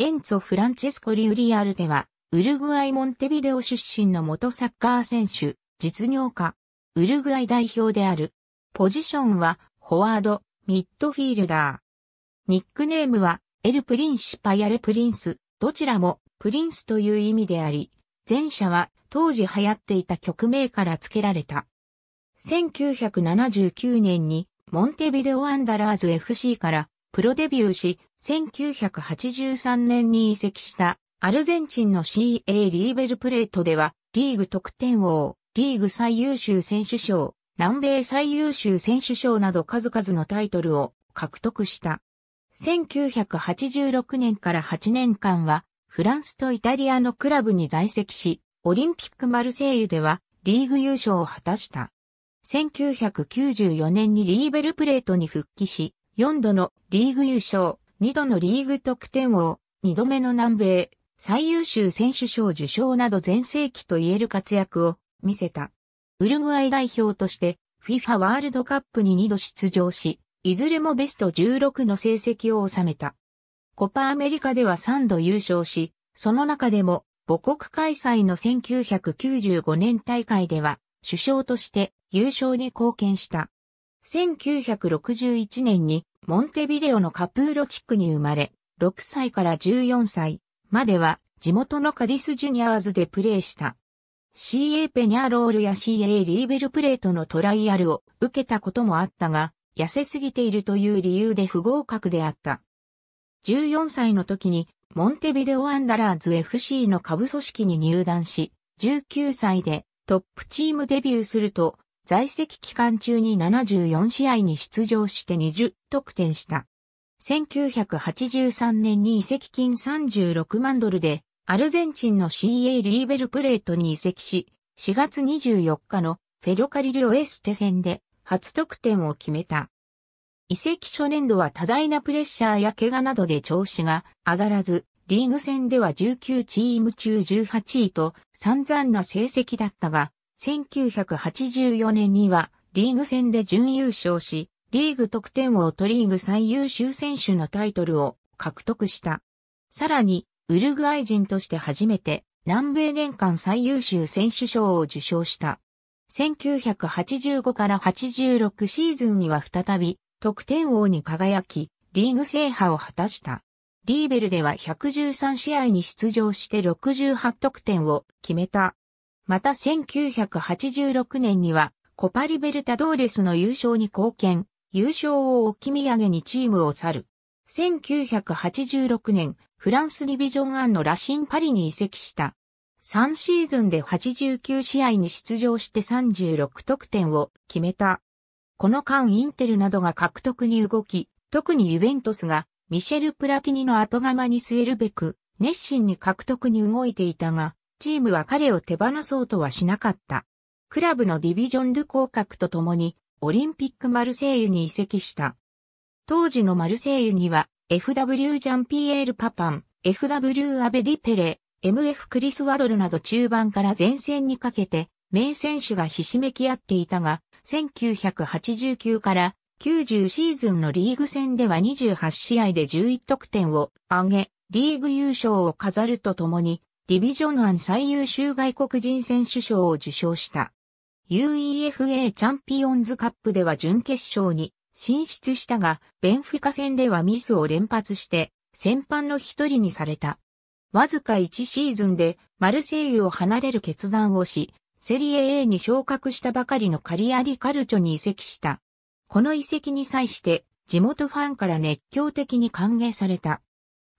エンツォ・フランチェスコ・リウリアルでは、ウルグアイ・モンテビデオ出身の元サッカー選手、実業家、ウルグアイ代表である。ポジションは、フォワード、ミッドフィールダー。ニックネームは、エル・プリンシパやレ・プリンス、どちらも、プリンスという意味であり、前者は、当時流行っていた曲名から付けられた。1979年に、モンテビデオ・アンダラーズ FC から、プロデビューし、1983年に移籍したアルゼンチンの CA リーベルプレートでは、リーグ得点王、リーグ最優秀選手賞、南米最優秀選手賞など数々のタイトルを獲得した。1986年から8年間は、フランスとイタリアのクラブに在籍し、オリンピックマルセイユではリーグ優勝を果たした。1994年にリーベルプレートに復帰し、4度のリーグ優勝、2度のリーグ得点王、2度目の南米、最優秀選手賞受賞など全盛期と言える活躍を見せた。ウルグアイ代表として FIFA ワールドカップに2度出場し、いずれもベスト16の成績を収めた。コパアメリカでは3度優勝し、その中でも母国開催の1995年大会では首相として優勝に貢献した。1961年にモンテビデオのカプーロ地区に生まれ、6歳から14歳までは地元のカディスジュニアーズでプレーした。CA ペニャーロールや CA リーベルプレートのトライアルを受けたこともあったが、痩せすぎているという理由で不合格であった。14歳の時にモンテビデオアンダラーズ FC の下部組織に入団し、19歳でトップチームデビューすると、在籍期間中に74試合に出場して20得点した。1983年に移籍金36万ドルで、アルゼンチンの CA リーベルプレートに移籍し、4月24日のフェロカリルオエステ戦で初得点を決めた。移籍初年度は多大なプレッシャーや怪我などで調子が上がらず、リーグ戦では19チーム中18位と散々な成績だったが、1984年にはリーグ戦で準優勝し、リーグ得点王とリーグ最優秀選手のタイトルを獲得した。さらに、ウルグアイ人として初めて南米年間最優秀選手賞を受賞した。1985から86シーズンには再び得点王に輝き、リーグ制覇を果たした。リーベルでは113試合に出場して68得点を決めた。また1986年には、コパリベルタドーレスの優勝に貢献、優勝を置き土産にチームを去る。1986年、フランスディビジョン1のラシンパリに移籍した。3シーズンで89試合に出場して36得点を決めた。この間インテルなどが獲得に動き、特にユベントスがミシェル・プラティニの後釜に据えるべく、熱心に獲得に動いていたが、チームは彼を手放そうとはしなかった。クラブのディビジョン・ドゥ降格とともに、オリンピックマルセイユに移籍した。当時のマルセイユには、FW ジャンピエール・パパン、FW アベディ・ペレ、MF クリス・ワドルなど中盤から前線にかけて、名選手がひしめき合っていたが、1989から90シーズンのリーグ戦では28試合で11得点を上げ、リーグ優勝を飾るとともに、ディビジョン案最優秀外国人選手賞を受賞した。UEFA チャンピオンズカップでは準決勝に進出したが、ベンフィカ戦ではミスを連発して、先般の一人にされた。わずか1シーズンでマルセイユを離れる決断をし、セリエ A に昇格したばかりのカリアリカルチョに移籍した。この移籍に際して地元ファンから熱狂的に歓迎された。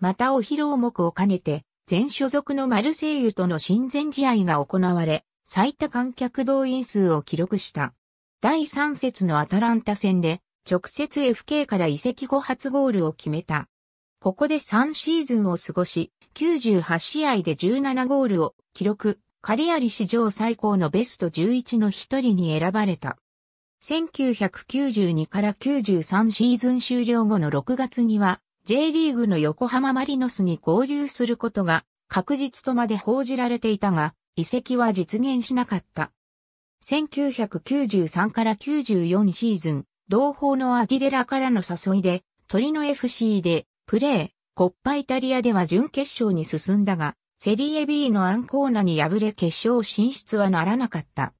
またお披露目を兼ねて全所属のマルセイユとの親善試合が行われ、最多観客動員数を記録した。第3節のアタランタ戦で、直接 FK から移籍後初ゴールを決めた。ここで3シーズンを過ごし、98試合で17ゴールを記録、カリアリ史上最高のベスト11の一人に選ばれた。1992から93シーズン終了後の6月には、J リーグの横浜マリノスに合流することが確実とまで報じられていたが、移籍は実現しなかった。1993から94シーズン、同胞のアギレラからの誘いで、鳥の FC でプレー、コッパイタリアでは準決勝に進んだが、セリエ B のアンコーナに敗れ決勝進出はならなかった。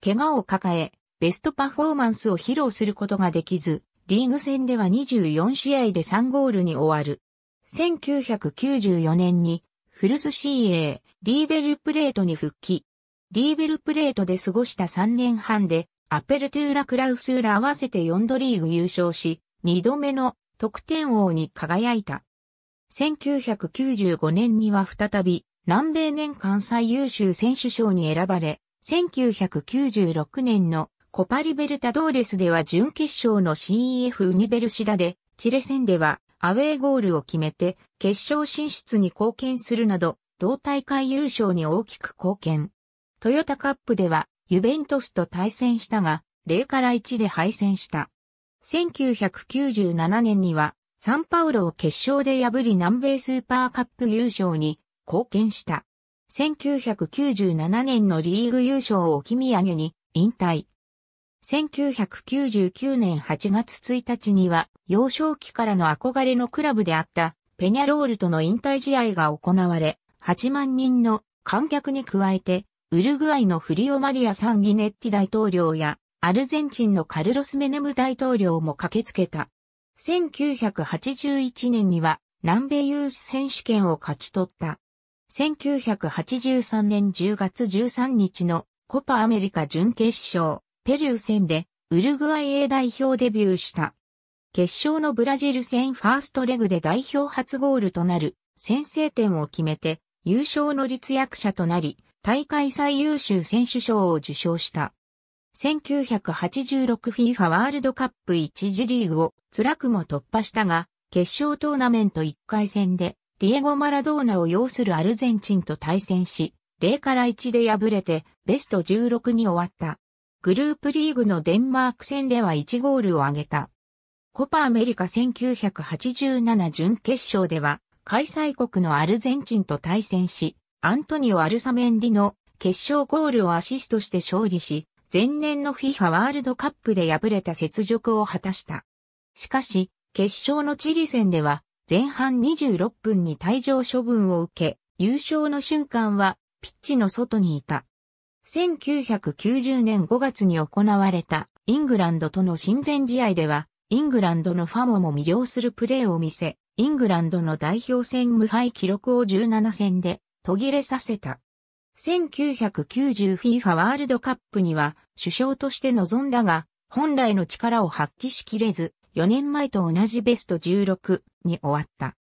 怪我を抱え、ベストパフォーマンスを披露することができず、リーグ戦では24試合で3ゴールに終わる。1994年にフルス CA リーベルプレートに復帰。リーベルプレートで過ごした3年半でアペルトゥーラ・クラウスーラ合わせて4度リーグ優勝し、2度目の得点王に輝いた。1995年には再び南米年間最優秀選手賞に選ばれ、1996年のコパリベルタドーレスでは準決勝の CEF ウニベルシダで、チレ戦ではアウェーゴールを決めて決勝進出に貢献するなど、同大会優勝に大きく貢献。トヨタカップではユベントスと対戦したが、0から1で敗戦した。1997年にはサンパウロを決勝で破り南米スーパーカップ優勝に貢献した。1997年のリーグ優勝を置き土産に引退。1999年8月1日には、幼少期からの憧れのクラブであったペニャロールとの引退試合が行われ、8万人の観客に加えて、ウルグアイのフリオマリア・サンギネッティ大統領や、アルゼンチンのカルロス・メネム大統領も駆けつけた。1981年には、南米ユース選手権を勝ち取った。1983年10月13日のコパアメリカ準決勝。ペルー戦でウルグアイ A 代表デビューした。決勝のブラジル戦ファーストレグで代表初ゴールとなる先制点を決めて優勝の立役者となり、大会最優秀選手賞を受賞した。1986FIFA ワールドカップ1次リーグを辛くも突破したが、決勝トーナメント1回戦で、ディエゴ・マラドーナを擁するアルゼンチンと対戦し、0から1で敗れて、ベスト16に終わった。グループリーグのデンマーク戦では1ゴールを挙げた。コパアメリカ1987準決勝では、開催国のアルゼンチンと対戦し、アントニオ・アルサメンディの決勝ゴールをアシストして勝利し、前年の FIFA ワールドカップで敗れた雪辱を果たした。しかし、決勝のチリ戦では、前半26分に退場処分を受け、優勝の瞬間は、ピッチの外にいた。1990年5月に行われたイングランドとの親善試合では、イングランドのファモも魅了するプレーを見せ、イングランドの代表戦無敗記録を17戦で途切れさせた。1990FIFA ワールドカップには首相として臨んだが、本来の力を発揮しきれず、4年前と同じベスト16に終わった。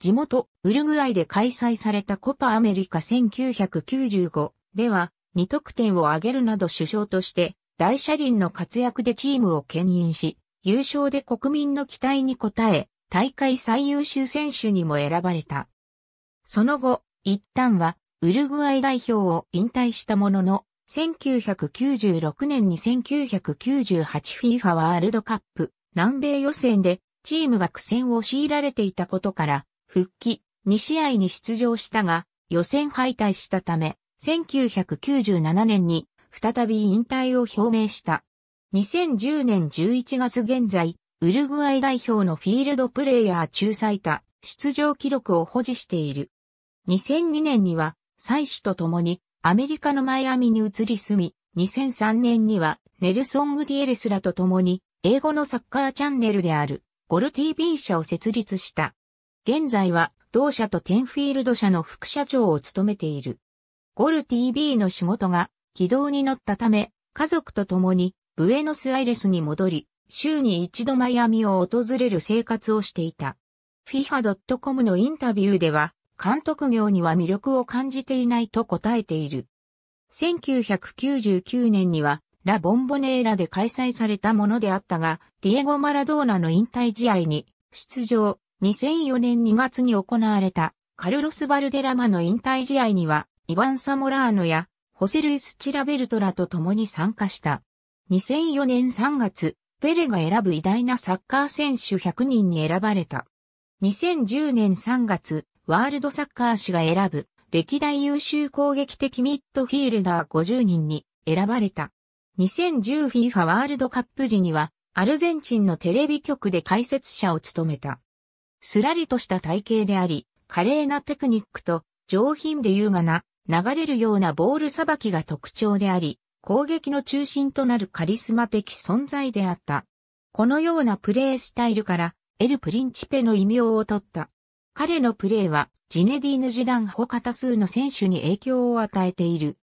地元、ウルグアイで開催されたコパアメリカ1995では、2得点を挙げるなど首相として大車輪の活躍でチームを牽引し、優勝で国民の期待に応え、大会最優秀選手にも選ばれた。その後、一旦はウルグアイ代表を引退したものの、1996年に 1998FIFA ワールドカップ南米予選でチームが苦戦を強いられていたことから復帰2試合に出場したが予選敗退したため1997年に再び引退を表明した。2010年11月現在、ウルグアイ代表のフィールドプレイヤー中最多出場記録を保持している。2002年には、妻子と共にアメリカのマイアミに移り住み、2003年にはネルソン・グディエレスらと共に英語のサッカーチャンネルであるゴル TV 社を設立した。現在は同社とテンフィールド社の副社長を務めている。ゴル TV の仕事が軌道に乗ったため、家族と共にブエノスアイレスに戻り、週に一度マイアミを訪れる生活をしていた。FIFA.com のインタビューでは、監督業には魅力を感じていないと答えている。1999年には、ラ・ボンボネーラで開催されたものであったが、ディエゴ・マラドーナの引退試合に出場、2004年2月に行われたカルロス・バルデラマの引退試合にはイワン・サモラーノや、ホセルイス・チラベルトラと共に参加した。2004年3月、ペレが選ぶ偉大なサッカー選手100人に選ばれた。2010年3月、ワールドサッカー誌が選ぶ歴代優秀攻撃的ミッドフィールダー50人に選ばれた。2010FIFA ワールドカップ時にはアルゼンチンのテレビ局で解説者を務めた。すらりとした体型であり、華麗なテクニックと上品で優雅な流れるようなボールさばきが特徴であり、攻撃の中心となるカリスマ的存在であった。このようなプレースタイルから、エル・プリンチペの異名を取った。彼のプレーは、ジネディーヌ・ジダン他多数の選手に影響を与えている。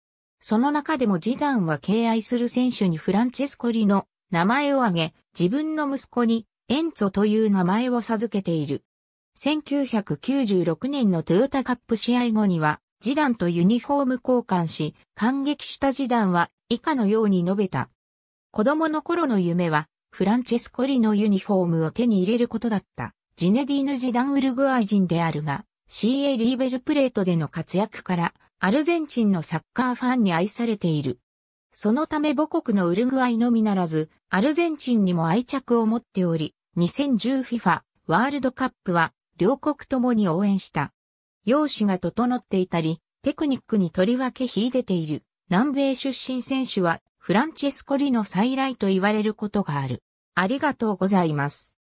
その中でもジダンは敬愛する選手にフランチェスコリの名前を挙げ、自分の息子にエンツォという名前を授けている。1996年のトヨタカップ試合後には、次談とユニフォーム交換し、感激した次談は以下のように述べた。子供の頃の夢は、フランチェスコリのユニフォームを手に入れることだった。ジネディーヌ・ジダン・ウルグアイ人であるが、CA リーベルプレートでの活躍から、アルゼンチンのサッカーファンに愛されている。そのため母国のウルグアイのみならず、アルゼンチンにも愛着を持っており、2010FIFA ワールドカップは両国ともに応援した。容姿が整っていたり、テクニックにとりわけ秀でている南米出身選手はフランチェスコリの再来と言われることがある。ありがとうございます。